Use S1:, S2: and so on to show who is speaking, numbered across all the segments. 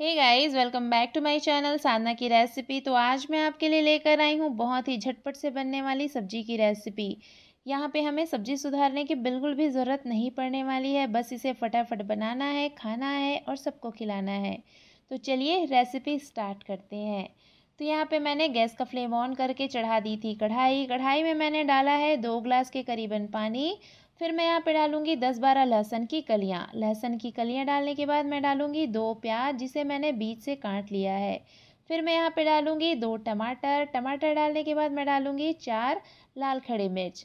S1: hey guys welcome back to my channel Sadhana की recipe तो आज मैं आपके लिए लेकर आई हूँ बहुत ही झटपट से बनने वाली सब्जी की रेसिपी यहाँ पे हमें सब्जी सुधारने की बिल्कुल भी ज़रूरत नहीं पड़ने वाली है बस इसे फटाफट बनाना है खाना है और सबको खिलाना है तो चलिए रेसिपी स्टार्ट करते हैं तो यहाँ पे मैंने गैस का फ्लेम ऑन करके चढ़ा दी थी कढ़ाई कढ़ाई में मैंने डाला है दो ग्लास के करीबन पानी फिर मैं यहाँ पे डालूँगी दस बारह लहसुन की कलियाँ लहसुन की कलियाँ डालने के बाद मैं डालूँगी दो प्याज जिसे मैंने बीच से काट लिया है फिर मैं यहाँ पे डालूँगी दो टमाटर टमाटर डालने के बाद मैं डालूँगी चार लाल खड़े मिर्च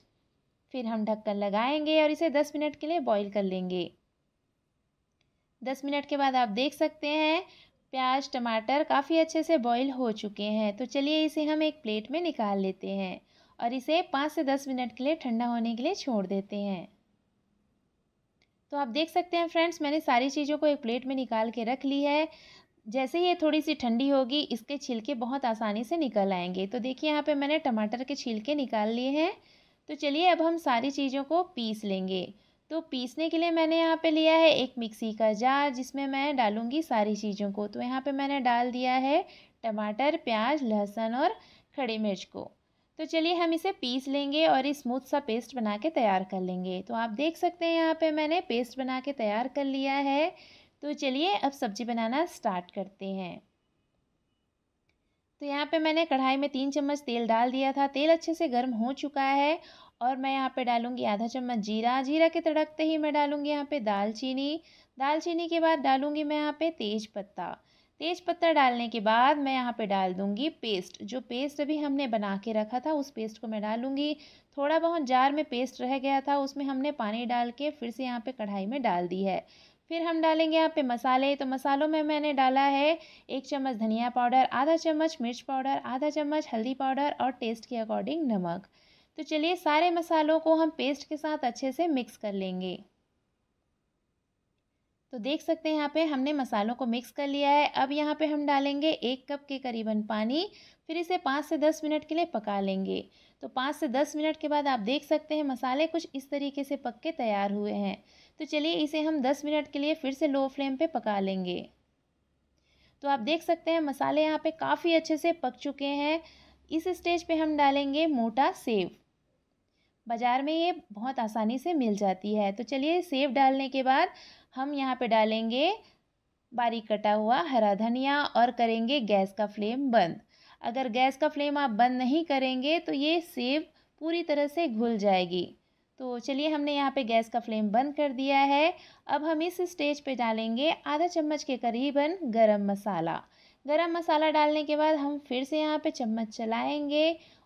S1: फिर हम ढक्कन लगाएंगे और इसे दस मिनट के लिए बॉईल कर लेंगे दस मिनट के बाद आप देख सकते हैं प्याज टमाटर काफ़ी अच्छे से बॉईल हो चुके हैं तो चलिए इसे हम एक प्लेट में निकाल लेते हैं और इसे पाँच से दस मिनट के लिए ठंडा होने के लिए छोड़ देते हैं तो आप देख सकते हैं फ्रेंड्स मैंने सारी चीज़ों को एक प्लेट में निकाल के रख ली है जैसे ये थोड़ी सी ठंडी होगी इसके छिलके बहुत आसानी से निकल आएंगे तो देखिए यहाँ पे मैंने टमाटर के छिलके निकाल लिए हैं तो चलिए अब हम सारी चीज़ों को पीस लेंगे तो पीसने के लिए मैंने यहाँ पे लिया है एक मिक्सी का जार जिसमें मैं डालूँगी सारी चीज़ों को तो यहाँ पर मैंने डाल दिया है टमाटर प्याज लहसुन और खड़ी मिर्च को तो चलिए हम इसे पीस लेंगे और इस स्मूथ सा पेस्ट बना के तैयार कर लेंगे तो आप देख सकते हैं यहाँ पे मैंने पेस्ट बना के तैयार कर लिया है तो चलिए अब सब्ज़ी बनाना स्टार्ट करते हैं तो यहाँ पे मैंने कढ़ाई में तीन चम्मच तेल डाल दिया था तेल अच्छे से गर्म हो चुका है और मैं यहाँ पे डालूंगी आधा चम्मच जीरा जीरा के तड़कते ही मैं डालूंगी यहाँ पे दालचीनी दालचीनी के बाद डालूंगी मैं यहाँ पे तेज पत्ता तेज पत्ता डालने के बाद मैं यहाँ पे डाल दूँगी पेस्ट जो पेस्ट अभी हमने बना के रखा था उस पेस्ट को मैं डालूँगी थोड़ा बहुत जार में पेस्ट रह गया था उसमें हमने पानी डाल के फिर से यहाँ पे कढ़ाई में डाल दी है फिर हम डालेंगे यहाँ पे मसाले तो मसालों में मैंने डाला है एक चम्मच धनिया पाउडर आधा चम्मच मिर्च पाउडर आधा चम्मच हल्दी पाउडर और टेस्ट के अकॉर्डिंग नमक तो चलिए सारे मसालों को हम पेस्ट के साथ अच्छे से मिक्स कर लेंगे तो देख सकते हैं यहाँ पे हमने मसालों को मिक्स कर लिया है अब यहाँ पे हम डालेंगे एक कप के करीबन पानी फिर इसे पाँच से दस मिनट के लिए पका लेंगे तो पाँच से दस मिनट के बाद आप देख सकते हैं मसाले कुछ इस तरीके से पक के तैयार हुए हैं तो चलिए इसे हम दस मिनट के लिए फिर से लो फ्लेम पर पका लेंगे तो आप देख सकते हैं मसाले यहाँ पर काफ़ी अच्छे से पक चुके हैं इस स्टेज पर हम डालेंगे मोटा सेव बाज़ार में ये बहुत आसानी से मिल जाती है तो चलिए सेव डालने के बाद हम यहाँ पे डालेंगे बारीक कटा हुआ हरा धनिया और करेंगे गैस का फ्लेम बंद अगर गैस का फ्लेम आप बंद नहीं करेंगे तो ये सेब पूरी तरह से घुल जाएगी तो चलिए हमने यहाँ पे गैस का फ्लेम बंद कर दिया है अब हम इस स्टेज पे डालेंगे आधा चम्मच के करीबन गरम मसाला गरम मसाला डालने के बाद हम फिर से यहाँ पे चम्मच चलाएंगे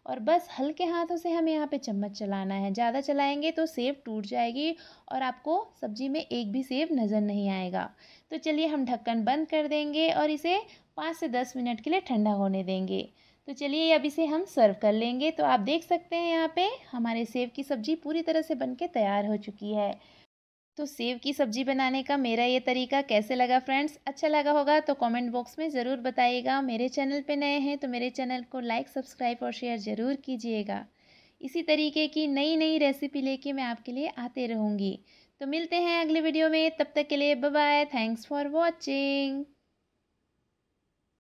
S1: और बस हल्के हाथों से हमें यहाँ पे चम्मच चलाना है ज़्यादा चलाएंगे तो सेब टूट जाएगी और आपको सब्जी में एक भी सेब नज़र नहीं आएगा तो चलिए हम ढक्कन बंद कर देंगे और इसे पाँच से दस मिनट के लिए ठंडा होने देंगे तो चलिए अब इसे हम सर्व कर लेंगे तो आप देख सकते हैं यहाँ पे हमारे सेब की सब्ज़ी पूरी तरह से बनके तैयार हो चुकी है तो सेव की सब्जी बनाने का मेरा ये तरीका कैसे लगा फ्रेंड्स अच्छा लगा होगा तो कमेंट बॉक्स में ज़रूर बताइएगा मेरे चैनल पे नए हैं तो मेरे चैनल को लाइक सब्सक्राइब और शेयर ज़रूर कीजिएगा इसी तरीके की नई नई रेसिपी लेके मैं आपके लिए आते रहूँगी तो मिलते हैं अगले वीडियो में तब तक के लिए बाय थैंक्स फॉर वॉचिंग